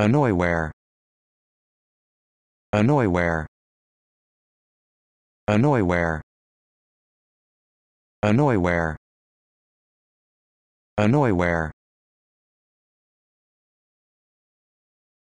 Annoyware. Annoyware. Annoyware. Annoyware. Annoyware.